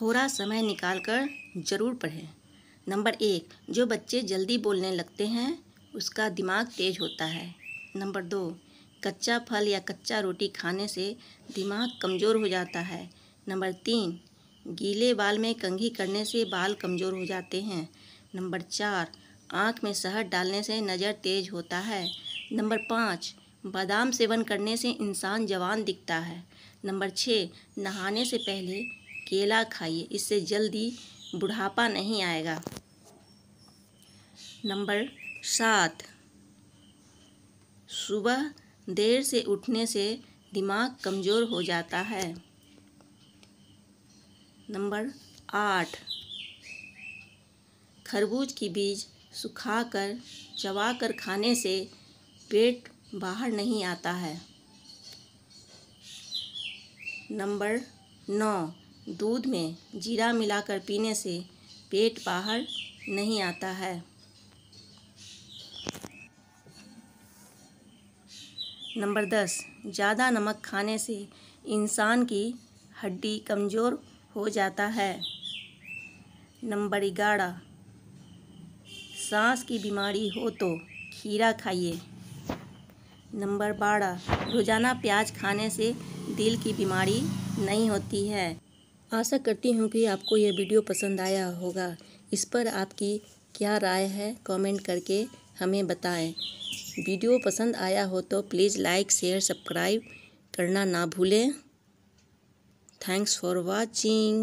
थोड़ा समय निकाल कर ज़रूर पढ़ें नंबर एक जो बच्चे जल्दी बोलने लगते हैं उसका दिमाग तेज होता है नंबर दो कच्चा फल या कच्चा रोटी खाने से दिमाग कमज़ोर हो जाता है नंबर तीन गीले बाल में कंघी करने से बाल कमज़ोर हो जाते हैं नंबर चार आँख में शहद डालने से नज़र तेज होता है नंबर पाँच बादाम सेवन करने से इंसान जवान दिखता है नंबर छः नहाने से पहले केला खाइए इससे जल्दी बुढ़ापा नहीं आएगा नंबर सात सुबह देर से उठने से दिमाग कमज़ोर हो जाता है नंबर आठ खरबूज की बीज सुखाकर चबाकर खाने से पेट बाहर नहीं आता है नंबर नौ दूध में जीरा मिलाकर पीने से पेट बाहर नहीं आता है नंबर दस ज़्यादा नमक खाने से इंसान की हड्डी कमज़ोर हो जाता है नंबर ग्यारह सांस की बीमारी हो तो खीरा खाइए नंबर बारह रोज़ाना प्याज खाने से दिल की बीमारी नहीं होती है आशा करती हूँ कि आपको यह वीडियो पसंद आया होगा इस पर आपकी क्या राय है कमेंट करके हमें बताएं वीडियो पसंद आया हो तो प्लीज़ लाइक शेयर सब्सक्राइब करना ना भूलें थैंक्स फॉर वाचिंग